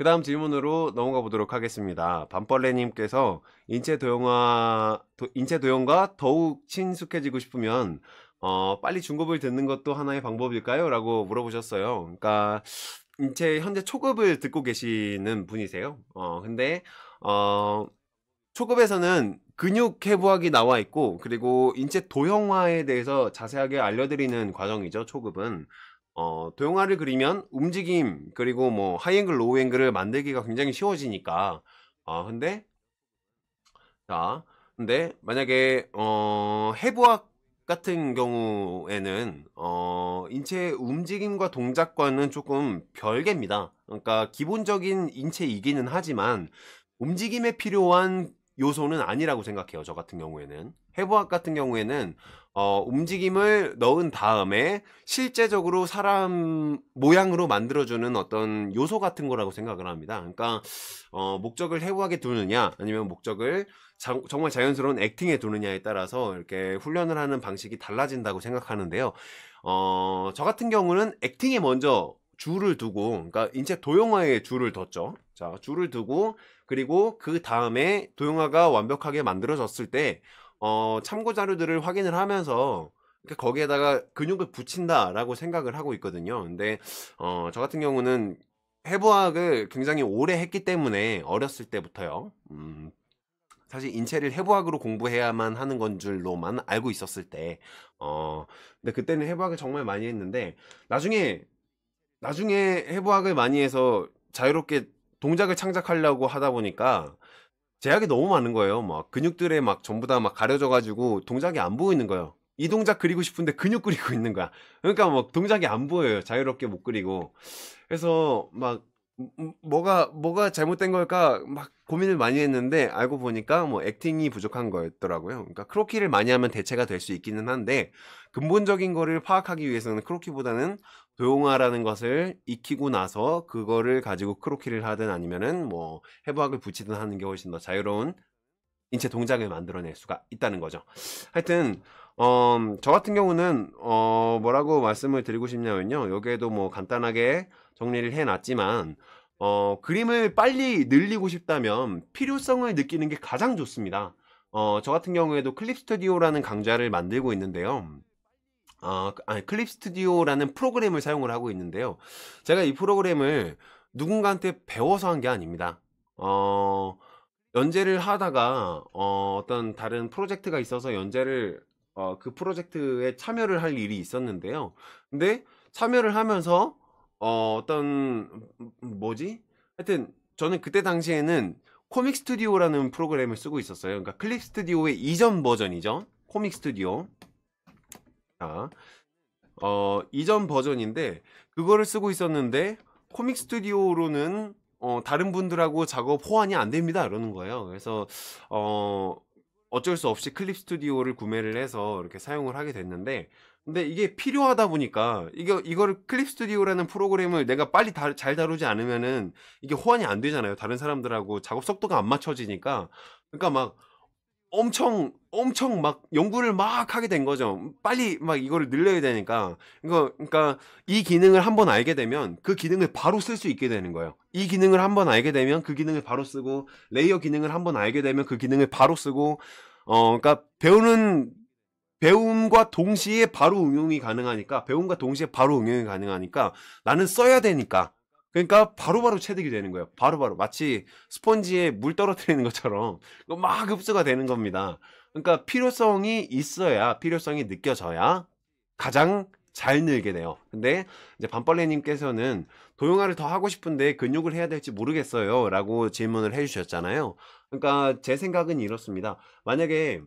그 다음 질문으로 넘어가 보도록 하겠습니다. 밤벌레님께서 인체 도형화 인체 도용과 더욱 친숙해지고 싶으면 어, 빨리 중급을 듣는 것도 하나의 방법일까요? 라고 물어보셨어요. 그러니까 인체 현재 초급을 듣고 계시는 분이세요. 어, 근데 어, 초급에서는 근육 해부학이 나와 있고 그리고 인체 도형화에 대해서 자세하게 알려드리는 과정이죠. 초급은 어, 도형화를 그리면 움직임 그리고 뭐 하이앵글 로우앵글을 만들기가 굉장히 쉬워지니까 아 근데 자 근데 만약에 어, 해부학 같은 경우에는 어, 인체 움직임과 동작과는 조금 별개입니다. 그러니까 기본적인 인체이기는 하지만 움직임에 필요한 요소는 아니라고 생각해요. 저 같은 경우에는 해부학 같은 경우에는 어, 움직임을 넣은 다음에 실제적으로 사람 모양으로 만들어주는 어떤 요소 같은 거라고 생각을 합니다. 그러니까 어, 목적을 해부하게 두느냐 아니면 목적을 자, 정말 자연스러운 액팅에 두느냐에 따라서 이렇게 훈련을 하는 방식이 달라진다고 생각하는데요. 어, 저 같은 경우는 액팅에 먼저 줄을 두고, 그러니까 인체 도형화에 줄을 뒀죠. 자, 줄을 두고, 그리고 그 다음에 도형화가 완벽하게 만들어졌을 때, 어, 참고 자료들을 확인을 하면서 거기에다가 근육을 붙인다라고 생각을 하고 있거든요. 근데 어, 저 같은 경우는 해부학을 굉장히 오래 했기 때문에 어렸을 때부터요. 음, 사실 인체를 해부학으로 공부해야만 하는 건 줄로만 알고 있었을 때, 어, 근데 그때는 해부학을 정말 많이 했는데 나중에 나중에 해부학을 많이 해서 자유롭게 동작을 창작하려고 하다 보니까 제약이 너무 많은 거예요. 막 근육들에 막 전부 다 막 가려져가지고 동작이 안 보이는 거예요. 이 동작 그리고 싶은데 근육 그리고 있는 거야. 그러니까 막 동작이 안 보여요. 자유롭게 못 그리고. 그래서 막 음, 음, 뭐가 뭐가 잘못된 걸까 막 고민을 많이 했는데 알고 보니까 뭐 액팅이 부족한 거였더라고요. 그러니까 크로키를 많이 하면 대체가 될 수 있기는 한데 근본적인 거를 파악하기 위해서는 크로키보다는 도용화라는 것을 익히고 나서 그거를 가지고 크로키를 하든 아니면은 뭐 해부학을 붙이든 하는 게 훨씬 더 자유로운 인체 동작을 만들어낼 수가 있다는 거죠. 하여튼 어, 저 같은 경우는 어, 뭐라고 말씀을 드리고 싶냐면요. 여기에도 뭐 간단하게 정리를 해놨지만 어, 그림을 빨리 늘리고 싶다면 필요성을 느끼는 게 가장 좋습니다. 어, 저 같은 경우에도 클립 스튜디오라는 강좌를 만들고 있는데요. 아, 아니, 클립 스튜디오라는 프로그램을 사용을 하고 있는데요. 제가 이 프로그램을 누군가한테 배워서 한 게 아닙니다. 어, 연재를 하다가 어, 떤 다른 프로젝트가 있어서 연재를 어, 그 프로젝트에 참여를 할 일이 있었는데요. 근데 참여를 하면서 어, 떤 음, 뭐지? 하여튼 저는 그때 당시에는 코믹 스튜디오라는 프로그램을 쓰고 있었어요. 그러니까 클립 스튜디오의 이전 버전이죠. 코믹 스튜디오. 어, 이전 버전인데 그거를 쓰고 있었는데 코믹 스튜디오로는 어, 다른 분들하고 작업 호환이 안 됩니다. 이러는 거예요. 그래서 어, 어쩔 수 없이 클립 스튜디오를 구매를 해서 이렇게 사용을 하게 됐는데 근데 이게 필요하다 보니까 이거 이거를 클립 스튜디오라는 프로그램을 내가 빨리 다, 잘 다루지 않으면은 이게 호환이 안 되잖아요. 다른 사람들하고 작업 속도가 안 맞춰지니까 그러니까 막 엄청 엄청 막 연구를 막 하게 된 거죠. 빨리 막 이거를 늘려야 되니까. 이거 그러니까 이 기능을 한번 알게 되면 그 기능을 바로 쓸 수 있게 되는 거예요. 이 기능을 한번 알게 되면 그 기능을 바로 쓰고 레이어 기능을 한번 알게 되면 그 기능을 바로 쓰고 어 그러니까 배우는 배움과 동시에 바로 응용이 가능하니까 배움과 동시에 바로 응용이 가능하니까 나는 써야 되니까 그러니까 바로바로 바로 체득이 되는 거예요. 바로바로 바로. 마치 스펀지에 물 떨어뜨리는 것처럼 막 흡수가 되는 겁니다. 그러니까 필요성이 있어야 필요성이 느껴져야 가장 잘 늘게 돼요. 근데 이제 반벌레님께서는 도용화를 더 하고 싶은데 근육을 해야 될지 모르겠어요. 라고 질문을 해주셨잖아요. 그러니까 제 생각은 이렇습니다. 만약에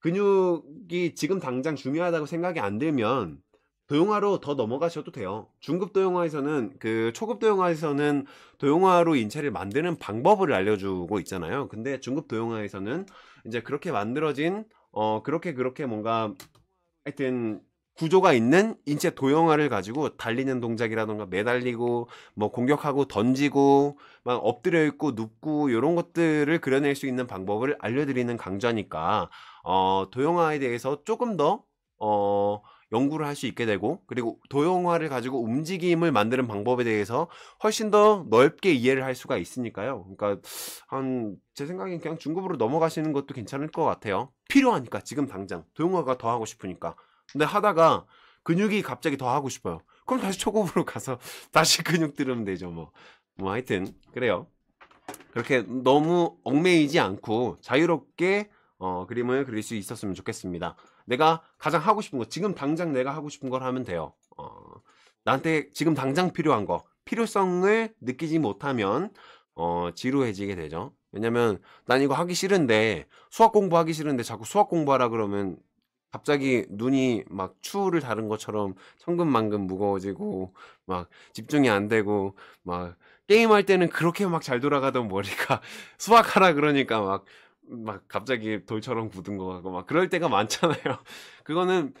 근육이 지금 당장 중요하다고 생각이 안 들면 도용화로 더 넘어가셔도 돼요. 중급 도용화에서는 그 초급 도용화에서는 도용화로 인체를 만드는 방법을 알려주고 있잖아요. 근데 중급 도용화에서는 이제 그렇게 만들어진 어 그렇게 그렇게 뭔가 하여튼 구조가 있는 인체 도형화를 가지고 달리는 동작이라던가 매달리고 뭐 공격하고 던지고 막 엎드려 있고 눕고 요런 것들을 그려낼 수 있는 방법을 알려드리는 강좌니까 어 도형화에 대해서 조금 더어 연구를 할 수 있게 되고 그리고 도형화를 가지고 움직임을 만드는 방법에 대해서 훨씬 더 넓게 이해를 할 수가 있으니까요. 그러니까 한 제 생각엔 그냥 중급으로 넘어가시는 것도 괜찮을 것 같아요. 필요하니까 지금 당장 도형화가 더 하고 싶으니까. 근데 하다가 근육이 갑자기 더 하고 싶어요. 그럼 다시 초급으로 가서 다시 근육 들으면 되죠 뭐. 뭐 하여튼 그래요. 그렇게 너무 얽매이지 않고 자유롭게 어, 그림을 그릴 수 있었으면 좋겠습니다. 내가 가장 하고 싶은 거, 지금 당장 내가 하고 싶은 걸 하면 돼요. 어, 나한테 지금 당장 필요한 거, 필요성을 느끼지 못하면 어, 지루해지게 되죠. 왜냐면 난 이거 하기 싫은데 수학 공부하기 싫은데 자꾸 수학 공부하라 그러면 갑자기 눈이 막 추울을 다른 것처럼 천근만근 무거워지고 막 집중이 안 되고 막 게임할 때는 그렇게 막 잘 돌아가던 머리가 수학하라 그러니까 막막 갑자기 돌처럼 굳은 거 같고 막 그럴 때가 많잖아요. 그거는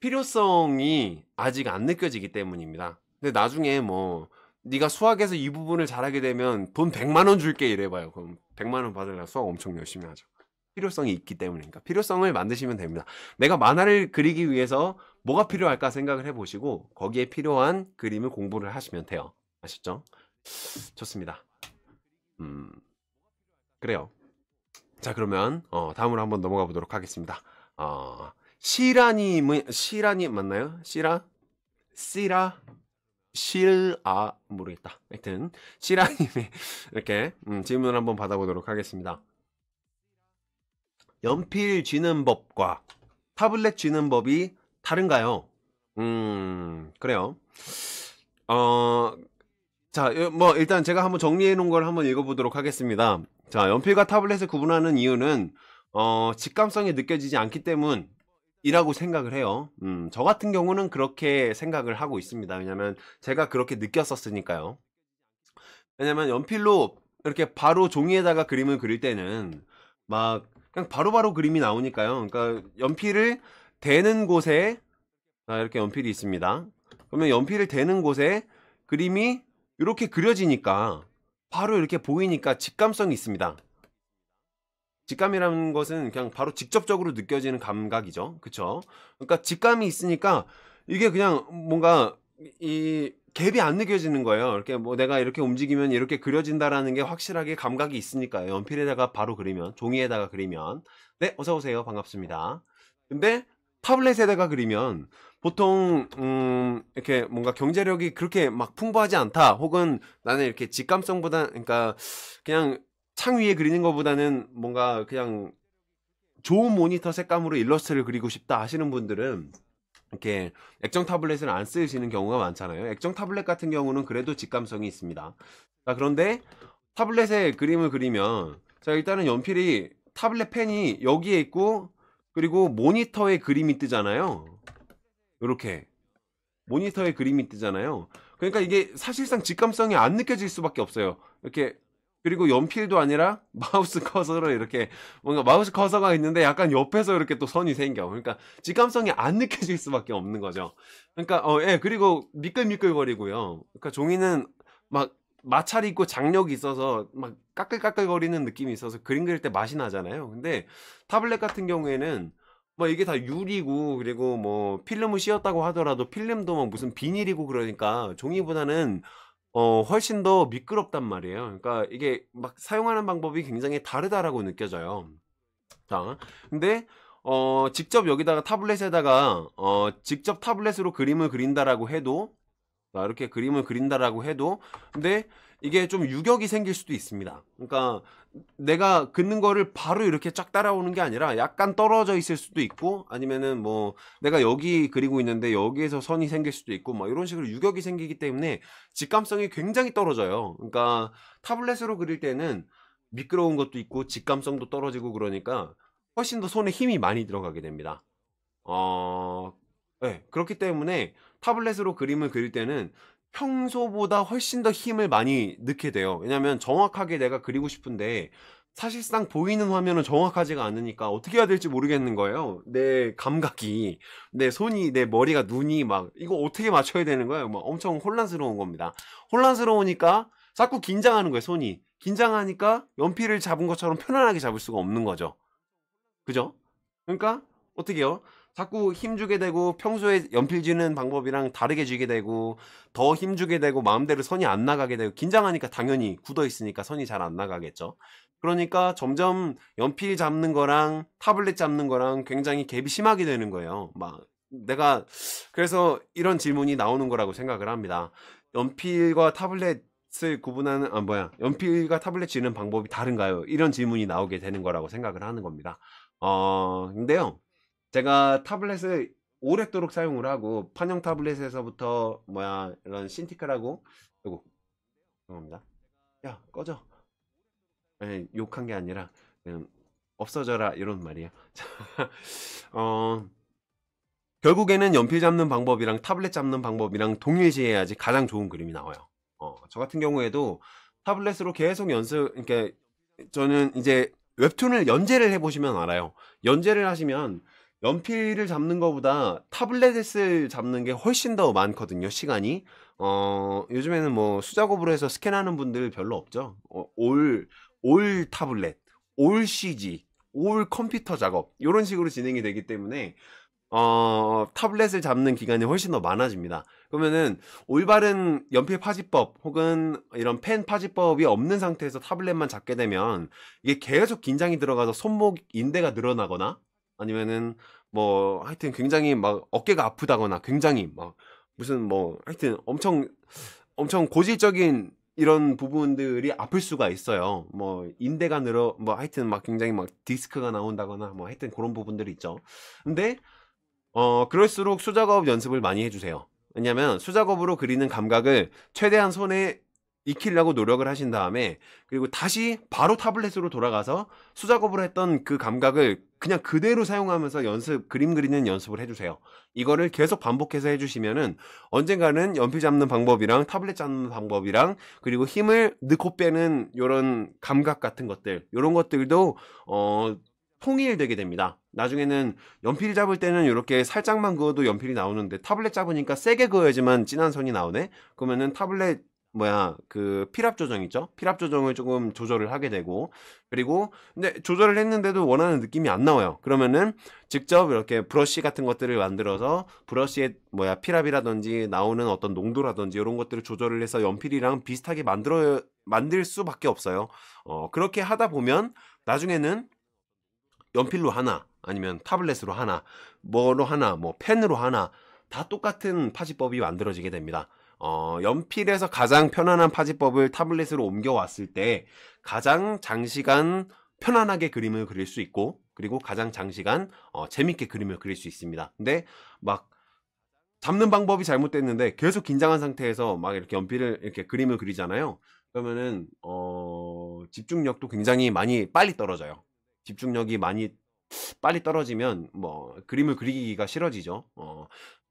필요성이 아직 안 느껴지기 때문입니다. 근데 나중에 뭐 네가 수학에서 이 부분을 잘하게 되면 돈 100만 원 줄게 이래봐요. 그럼 100만 원 받으려고 수학 엄청 열심히 하죠. 필요성이 있기 때문이니까 필요성을 만드시면 됩니다. 내가 만화를 그리기 위해서 뭐가 필요할까 생각을 해보시고 거기에 필요한 그림을 공부를 하시면 돼요. 아셨죠? 좋습니다. 음, 그래요. 자, 그러면 어, 다음으로 한번 넘어가 보도록 하겠습니다. 어, 시라님은 시라님 맞나요? 시라? 시라? 실아 모르겠다. 하여튼 시라님의 이렇게 음, 질문을 한번 받아보도록 하겠습니다. 연필 쥐는 법과 타블렛 쥐는 법이 다른가요? 음 그래요. 어 자 뭐 일단 제가 한번 정리해 놓은 걸 한번 읽어보도록 하겠습니다. 자, 연필과 타블렛을 구분하는 이유는 어, 직감성이 느껴지지 않기 때문 이라고 생각을 해요. 음, 저 같은 경우는 그렇게 생각을 하고 있습니다. 왜냐면 제가 그렇게 느꼈었으니까요. 왜냐면 연필로 이렇게 바로 종이에다가 그림을 그릴 때는 막 그냥 바로바로 바로 그림이 나오니까요. 그러니까 연필을 대는 곳에 자, 이렇게 연필이 있습니다. 그러면 연필을 대는 곳에 그림이 이렇게 그려지니까 바로 이렇게 보이니까 직감성이 있습니다. 직감이라는 것은 그냥 바로 직접적으로 느껴지는 감각이죠. 그쵸? 그러니까 직감이 있으니까 이게 그냥 뭔가 이 갭이 안 느껴지는 거예요. 이렇게 뭐 내가 이렇게 움직이면 이렇게 그려진다라는 게 확실하게 감각이 있으니까요. 연필에다가 바로 그리면, 종이에다가 그리면. 네, 어서오세요. 반갑습니다. 근데 타블렛에다가 그리면 보통 음 이렇게 뭔가 경제력이 그렇게 막 풍부하지 않다 혹은 나는 이렇게 직감성보다 그러니까 그냥 창 위에 그리는 것보다는 뭔가 그냥 좋은 모니터 색감으로 일러스트를 그리고 싶다 하시는 분들은 이렇게 액정 타블렛을 안 쓰시는 경우가 많잖아요. 액정 타블렛 같은 경우는 그래도 직감성이 있습니다. 자 그런데 타블렛에 그림을 그리면 자 일단은 연필이 타블렛 펜이 여기에 있고 그리고 모니터에 그림이 뜨잖아요. 이렇게 모니터에 그림이 뜨잖아요. 그러니까 이게 사실상 직감성이 안 느껴질 수밖에 없어요. 이렇게 그리고 연필도 아니라 마우스 커서로 이렇게 뭔가 마우스 커서가 있는데 약간 옆에서 이렇게 또 선이 생겨. 그러니까 직감성이 안 느껴질 수밖에 없는 거죠. 그러니까 어예 그리고 미끌미끌거리고요. 그러니까 종이는 막 마찰이 있고 장력이 있어서 막 까끌까끌거리는 느낌이 있어서 그림 그릴 때 맛이 나잖아요. 근데 타블렛 같은 경우에는 뭐 이게 다 유리고 그리고 뭐 필름을 씌웠다고 하더라도 필름도 뭐 무슨 비닐이고 그러니까 종이보다는 어 훨씬 더 미끄럽단 말이에요. 그러니까 이게 막 사용하는 방법이 굉장히 다르다라고 느껴져요. 자, 근데 어 직접 여기다가 타블렛에다가 어 직접 타블렛으로 그림을 그린다라고 해도 이렇게 그림을 그린다라고 해도 근데 이게 좀 유격이 생길 수도 있습니다. 그러니까 내가 긋는 거를 바로 이렇게 쫙 따라오는 게 아니라 약간 떨어져 있을 수도 있고 아니면은 뭐 내가 여기 그리고 있는데 여기에서 선이 생길 수도 있고 막 이런 식으로 유격이 생기기 때문에 직감성이 굉장히 떨어져요. 그러니까 타블렛으로 그릴 때는 미끄러운 것도 있고 직감성도 떨어지고 그러니까 훨씬 더 손에 힘이 많이 들어가게 됩니다. 어, 네, 그렇기 때문에 타블렛으로 그림을 그릴 때는 평소보다 훨씬 더 힘을 많이 넣게 돼요. 왜냐면 정확하게 내가 그리고 싶은데 사실상 보이는 화면은 정확하지가 않으니까 어떻게 해야 될지 모르겠는 거예요. 내 감각이, 내 손이, 내 머리가, 눈이 막 이거 어떻게 맞춰야 되는 거예요? 막 엄청 혼란스러운 겁니다. 혼란스러우니까 자꾸 긴장하는 거예요, 손이. 긴장하니까 연필을 잡은 것처럼 편안하게 잡을 수가 없는 거죠. 그죠? 그러니까 어떻게 해요? 자꾸 힘주게 되고 평소에 연필 쥐는 방법이랑 다르게 쥐게 되고 더 힘주게 되고 마음대로 선이 안 나가게 되고 긴장하니까 당연히 굳어 있으니까 선이 잘 안 나가겠죠. 그러니까 점점 연필 잡는 거랑 타블렛 잡는 거랑 굉장히 갭이 심하게 되는 거예요. 막 내가 그래서 이런 질문이 나오는 거라고 생각을 합니다. 연필과 타블렛을 구분하는 아 뭐야 연필과 타블렛 쥐는 방법이 다른가요? 이런 질문이 나오게 되는 거라고 생각을 하는 겁니다. 어 근데요 제가 타블렛을 오랫도록 사용을 하고 판형 타블렛에서부터 뭐야 이런 신티카라고 요거 죄송합니다 야 꺼져 아니, 욕한 게 아니라 그냥 없어져라 이런 말이에요 어, 결국에는 연필 잡는 방법이랑 타블렛 잡는 방법이랑 동일시해야지 가장 좋은 그림이 나와요 어, 저 같은 경우에도 타블렛으로 계속 연습 그러니까 저는 이제 웹툰을 연재를 해보시면 알아요 연재를 하시면 연필을 잡는 것보다 타블렛을 잡는 게 훨씬 더 많거든요, 시간이. 어, 요즘에는 뭐 수작업으로 해서 스캔하는 분들 별로 없죠. 어, 올, 올 타블렛, 올 CG, 올 컴퓨터 작업, 이런 식으로 진행이 되기 때문에, 어, 타블렛을 잡는 기간이 훨씬 더 많아집니다. 그러면은, 올바른 연필 파지법, 혹은 이런 펜 파지법이 없는 상태에서 타블렛만 잡게 되면, 이게 계속 긴장이 들어가서 손목 인대가 늘어나거나, 아니면은 뭐 하여튼 굉장히 막 어깨가 아프다거나 굉장히 막 무슨 뭐 하여튼 엄청 엄청 고질적인 이런 부분들이 아플 수가 있어요. 뭐 인대가 늘어 뭐 하여튼 막 굉장히 막 디스크가 나온다거나 뭐 하여튼 그런 부분들이 있죠. 근데 어 그럴수록 수작업 연습을 많이 해주세요. 왜냐면 수작업으로 그리는 감각을 최대한 손에 익히려고 노력을 하신 다음에 그리고 다시 바로 타블렛으로 돌아가서 수작업을 했던 그 감각을 그냥 그대로 사용하면서 연습 그림 그리는 연습을 해주세요. 이거를 계속 반복해서 해주시면은 언젠가는 연필 잡는 방법이랑 타블렛 잡는 방법이랑 그리고 힘을 넣고 빼는 이런 감각 같은 것들 이런 것들도 어 통일되게 됩니다. 나중에는 연필 잡을 때는 이렇게 살짝만 그어도 연필이 나오는데 타블렛 잡으니까 세게 그어야지만 진한 선이 나오네. 그러면은 타블렛 뭐야 그 필압 조정 있죠 필압 조정을 조금 조절을 하게 되고 그리고 근데 조절을 했는데도 원하는 느낌이 안 나와요 그러면은 직접 이렇게 브러쉬 같은 것들을 만들어서 브러쉬에 뭐야 필압이라든지 나오는 어떤 농도라든지 이런 것들을 조절을 해서 연필이랑 비슷하게 만들어 만들 수밖에 없어요 어 그렇게 하다 보면 나중에는 연필로 하나 아니면 타블렛으로 하나 뭐로 하나 뭐 펜으로 하나 다 똑같은 파지법이 만들어지게 됩니다 어, 연필에서 가장 편안한 파지법을 타블렛으로 옮겨왔을 때 가장 장시간 편안하게 그림을 그릴 수 있고 그리고 가장 장시간 어, 재밌게 그림을 그릴 수 있습니다. 근데 막 잡는 방법이 잘못됐는데 계속 긴장한 상태에서 막 이렇게 연필을 이렇게 그림을 그리잖아요. 그러면은 어, 집중력도 굉장히 많이 빨리 떨어져요. 집중력이 많이 빨리 떨어지면 뭐 그림을 그리기가 싫어지죠. 어,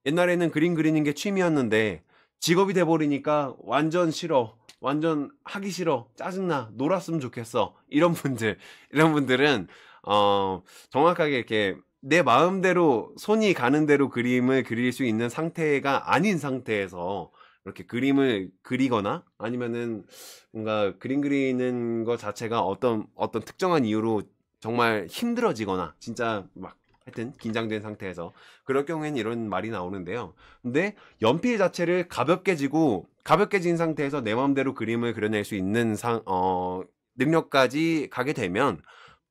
옛날에는 그림 그리는 게 취미였는데 직업이 돼버리니까 완전 싫어. 완전 하기 싫어. 짜증나. 놀았으면 좋겠어. 이런 분들, 이런 분들은, 어, 정확하게 이렇게 내 마음대로 손이 가는 대로 그림을 그릴 수 있는 상태가 아닌 상태에서 이렇게 그림을 그리거나 아니면은 뭔가 그림 그리는 것 자체가 어떤 어떤 특정한 이유로 정말 힘들어지거나 진짜 막 하여튼 긴장된 상태에서 그럴 경우에는 이런 말이 나오는데요. 근데 연필 자체를 가볍게 지고 가볍게 진 상태에서 내 마음대로 그림을 그려낼 수 있는 상, 어, 능력까지 가게 되면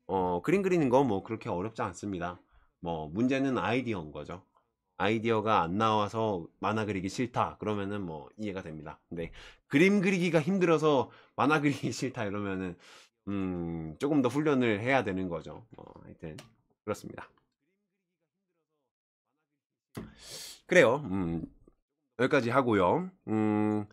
어, 그림 그리는 건뭐 그렇게 어렵지 않습니다. 뭐 문제는 아이디어인 거죠. 아이디어가 안 나와서 만화 그리기 싫다 그러면은 뭐 이해가 됩니다. 근데 그림 그리기가 힘들어서 만화 그리기 싫다 이러면은 음, 조금 더 훈련을 해야 되는 거죠. 어, 하여튼 그렇습니다. 그래요. 음, 여기까지 하고요. 음,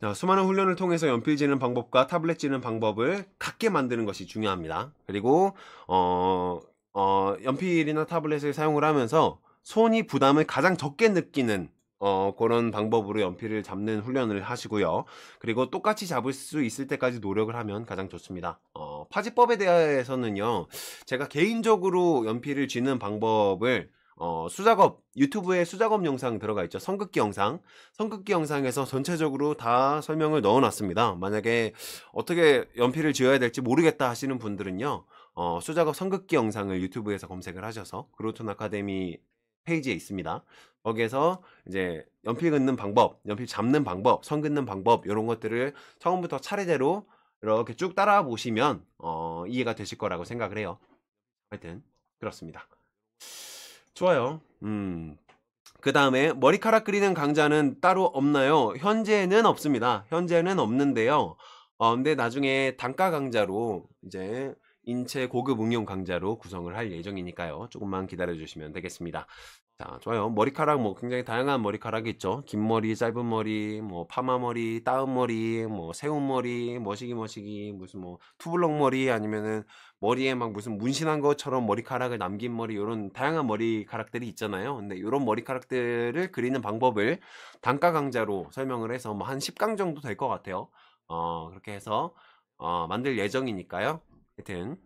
자, 수많은 훈련을 통해서 연필 지는 방법과 타블렛 지는 방법을 같게 만드는 것이 중요합니다. 그리고 어, 어, 연필이나 타블렛을 사용을 하면서 손이 부담을 가장 적게 느끼는 어, 그런 방법으로 연필을 잡는 훈련을 하시고요. 그리고 똑같이 잡을 수 있을 때까지 노력을 하면 가장 좋습니다. 어, 파지법에 대해서는요, 제가 개인적으로 연필을 쥐는 방법을 어, 수작업, 유튜브에 수작업 영상 들어가 있죠. 성극기 영상. 성극기 영상에서 전체적으로 다 설명을 넣어 놨습니다. 만약에 어떻게 연필을 지어야 될지 모르겠다 하시는 분들은요, 어, 수작업 성극기 영상을 유튜브에서 검색을 하셔서, 그로톤 아카데미 페이지에 있습니다. 거기에서 이제 연필 긋는 방법, 연필 잡는 방법, 선 긋는 방법, 이런 것들을 처음부터 차례대로 이렇게 쭉 따라 보시면, 어, 이해가 되실 거라고 생각을 해요. 하여튼, 그렇습니다. 좋아요. 음. 그 다음에 머리카락 그리는 강좌는 따로 없나요? 현재는 없습니다. 현재는 없는데요. 어, 근데 나중에 단가 강좌로 이제 인체 고급 응용 강좌로 구성을 할 예정이니까요. 조금만 기다려 주시면 되겠습니다. 자, 좋아요. 머리카락 뭐 굉장히 다양한 머리카락이 있죠. 긴 머리, 짧은 머리, 뭐 파마 머리, 따은 머리, 뭐 새운 머리, 머시기 머시기, 무슨 뭐 투블럭 머리 아니면은 머리에 막 무슨 문신한 것처럼 머리카락을 남긴 머리 이런 다양한 머리카락들이 있잖아요. 근데 이런 머리카락들을 그리는 방법을 단가 강좌로 설명을 해서 뭐 한 10강 정도 될 것 같아요. 어, 그렇게 해서 어, 만들 예정이니까요. 하여튼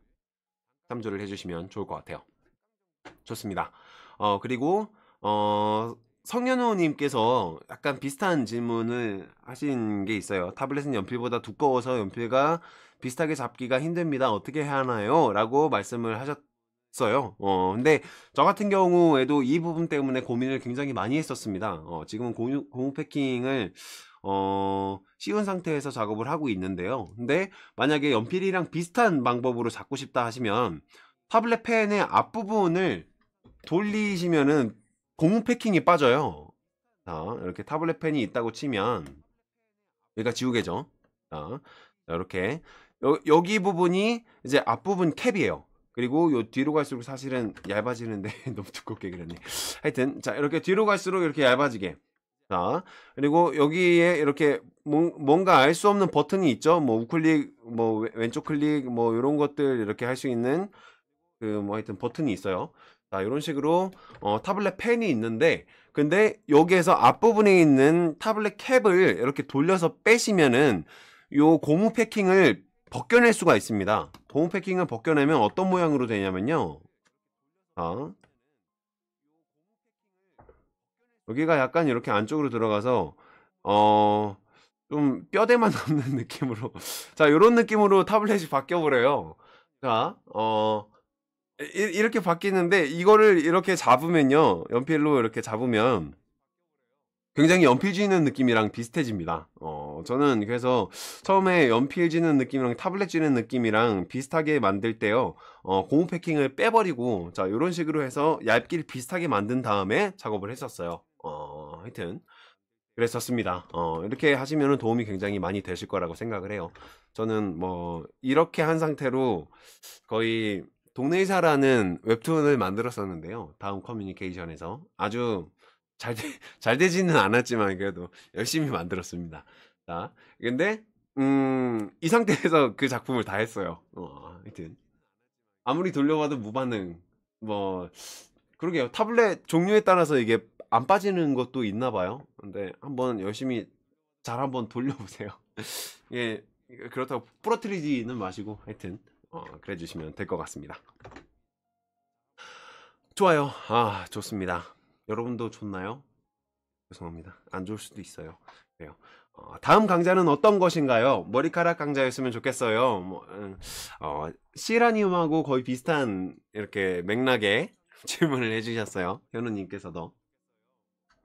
참조를 해주시면 좋을 것 같아요. 좋습니다. 어, 그리고, 어, 성현호님께서 약간 비슷한 질문을 하신 게 있어요. 타블렛은 연필보다 두꺼워서 연필과 비슷하게 잡기가 힘듭니다. 어떻게 해야 하나요? 라고 말씀을 하셨어요. 어, 근데 저 같은 경우에도 이 부분 때문에 고민을 굉장히 많이 했었습니다. 어, 지금은 공유, 고무 패킹을 어, 씌운 상태에서 작업을 하고 있는데요. 근데 만약에 연필이랑 비슷한 방법으로 잡고 싶다 하시면 타블렛 펜의 앞부분을 돌리시면은 고무 패킹이 빠져요. 자, 이렇게 타블렛 펜이 있다고 치면 여기가 지우개죠. 자, 이렇게 여, 여기 부분이 이제 앞부분 캡이에요. 그리고 요 뒤로 갈수록 사실은 얇아지는데 너무 두껍게 그렸네. 하여튼 자 이렇게 뒤로 갈수록 이렇게 얇아지게. 자 그리고 여기에 이렇게 뭐, 뭔가 알 수 없는 버튼이 있죠. 뭐 우클릭, 뭐 왼쪽 클릭, 뭐 이런 것들 이렇게 할 수 있는 그 뭐 하여튼 버튼이 있어요. 자, 이런 식으로 어, 타블렛 펜이 있는데 근데 여기에서 앞부분에 있는 타블렛 캡을 이렇게 돌려서 빼시면은 요 고무 패킹을 벗겨낼 수가 있습니다. 고무 패킹을 벗겨내면 어떤 모양으로 되냐면요. 자, 여기가 약간 이렇게 안쪽으로 들어가서 어, 좀 뼈대만 남는 느낌으로 자, 요런 느낌으로 타블렛이 바뀌어 버려요. 자, 어 이, 렇게 바뀌는데 이거를 이렇게 잡으면요. 연필로 이렇게 잡으면 굉장히 연필 쥐는 느낌이랑 비슷해집니다. 어, 저는 그래서 처음에 연필 쥐는 느낌이랑 타블렛 쥐는 느낌이랑 비슷하게 만들 때요. 어, 고무 패킹을 빼버리고 자, 이런 식으로 해서 얇기를 비슷하게 만든 다음에 작업을 했었어요. 어, 하여튼 그랬었습니다. 어, 이렇게 하시면 도움이 굉장히 많이 되실 거라고 생각을 해요. 저는 뭐 이렇게 한 상태로 거의 동네이사라는 웹툰을 만들었었는데요. 다음 커뮤니케이션에서 아주 잘, 되, 잘 되지는 않았지만 그래도 열심히 만들었습니다. 자, 근데 음, 이 상태에서 그 작품을 다 했어요. 어, 하여튼 아무리 돌려봐도 무반응. 뭐 그러게요. 타블렛 종류에 따라서 이게 안 빠지는 것도 있나 봐요. 근데 한번 열심히 잘 한번 돌려보세요. 예, 그렇다고 부러뜨리지는 마시고 하여튼 어, 그래 주시면 될 것 같습니다. 좋아요. 아, 좋습니다. 여러분도 좋나요? 죄송합니다. 안 좋을 수도 있어요. 그래요. 어, 다음 강좌는 어떤 것인가요? 머리카락 강좌였으면 좋겠어요. 뭐, 음, 어, 시라니움하고 거의 비슷한 이렇게 맥락의 질문을 해주셨어요. 현우님께서도.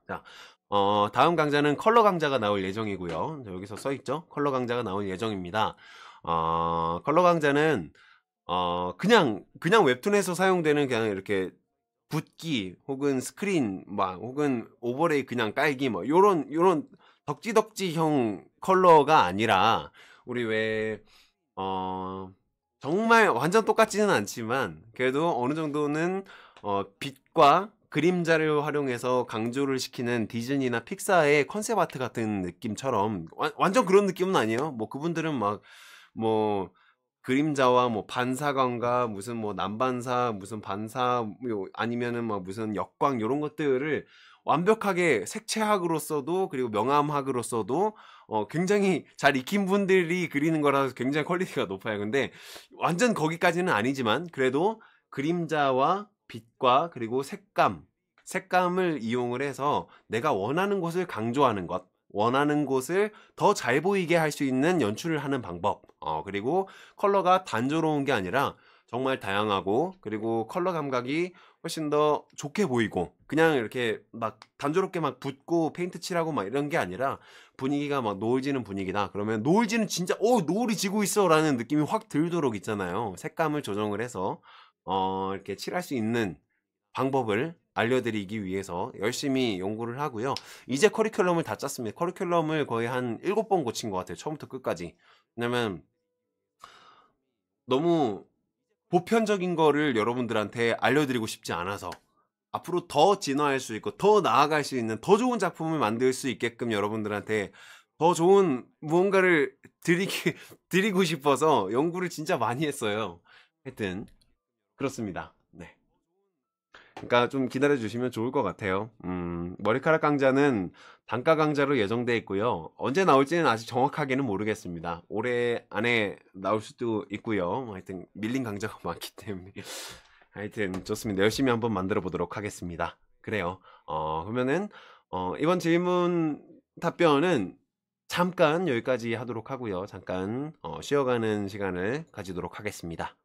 자, 어, 다음 강좌는 컬러 강좌가 나올 예정이고요. 여기서 써있죠? 컬러 강좌가 나올 예정입니다. 어, 컬러 강자는 어, 그냥 그냥 웹툰에서 사용되는 그냥 이렇게 붓기 혹은 스크린 막 혹은 오버레이 그냥 깔기 뭐 요런 요런 덕지덕지형 컬러가 아니라 우리 왜 어, 정말 완전 똑같지는 않지만 그래도 어느 정도는 어, 빛과 그림자를 활용해서 강조를 시키는 디즈니나 픽사의 컨셉 아트 같은 느낌처럼 완, 완전 그런 느낌은 아니에요. 뭐 그분들은 막뭐 그림자와 뭐 반사광과 무슨 뭐 남반사 무슨 반사 뭐 아니면은 뭐 무슨 역광 이런 것들을 완벽하게 색채학으로서도 그리고 명암학으로서도 어 굉장히 잘 익힌 분들이 그리는 거라서 굉장히 퀄리티가 높아요. 근데 완전 거기까지는 아니지만 그래도 그림자와 빛과 그리고 색감 색감을 이용을 해서 내가 원하는 것을 강조하는 것 원하는 곳을 더 잘 보이게 할 수 있는 연출을 하는 방법. 어, 그리고 컬러가 단조로운 게 아니라 정말 다양하고 그리고 컬러 감각이 훨씬 더 좋게 보이고 그냥 이렇게 막 단조롭게 막 붓고 페인트 칠하고 막 이런 게 아니라 분위기가 막 노을 지는 분위기다 그러면 노을 지는 진짜 오 어, 노을이 지고 있어 라는 느낌이 확 들도록 있잖아요 색감을 조정을 해서 어 이렇게 칠할 수 있는 방법을 알려드리기 위해서 열심히 연구를 하고요. 이제 커리큘럼을 다 짰습니다. 커리큘럼을 거의 한 7번 고친 것 같아요. 처음부터 끝까지. 왜냐면 너무 보편적인 거를 여러분들한테 알려드리고 싶지 않아서 앞으로 더 진화할 수 있고 더 나아갈 수 있는 더 좋은 작품을 만들 수 있게끔 여러분들한테 더 좋은 무언가를 드리기, 드리고 싶어서 연구를 진짜 많이 했어요. 하여튼 그렇습니다. 그러니까 좀 기다려 주시면 좋을 것 같아요. 음, 머리카락 강좌는 단가 강좌로 예정돼 있고요. 언제 나올지는 아직 정확하게는 모르겠습니다. 올해 안에 나올 수도 있고요. 하여튼 밀린 강좌가 많기 때문에 하여튼 좋습니다. 열심히 한번 만들어 보도록 하겠습니다. 그래요. 어, 그러면은 어, 이번 질문 답변은 잠깐 여기까지 하도록 하고요. 잠깐 어, 쉬어가는 시간을 가지도록 하겠습니다.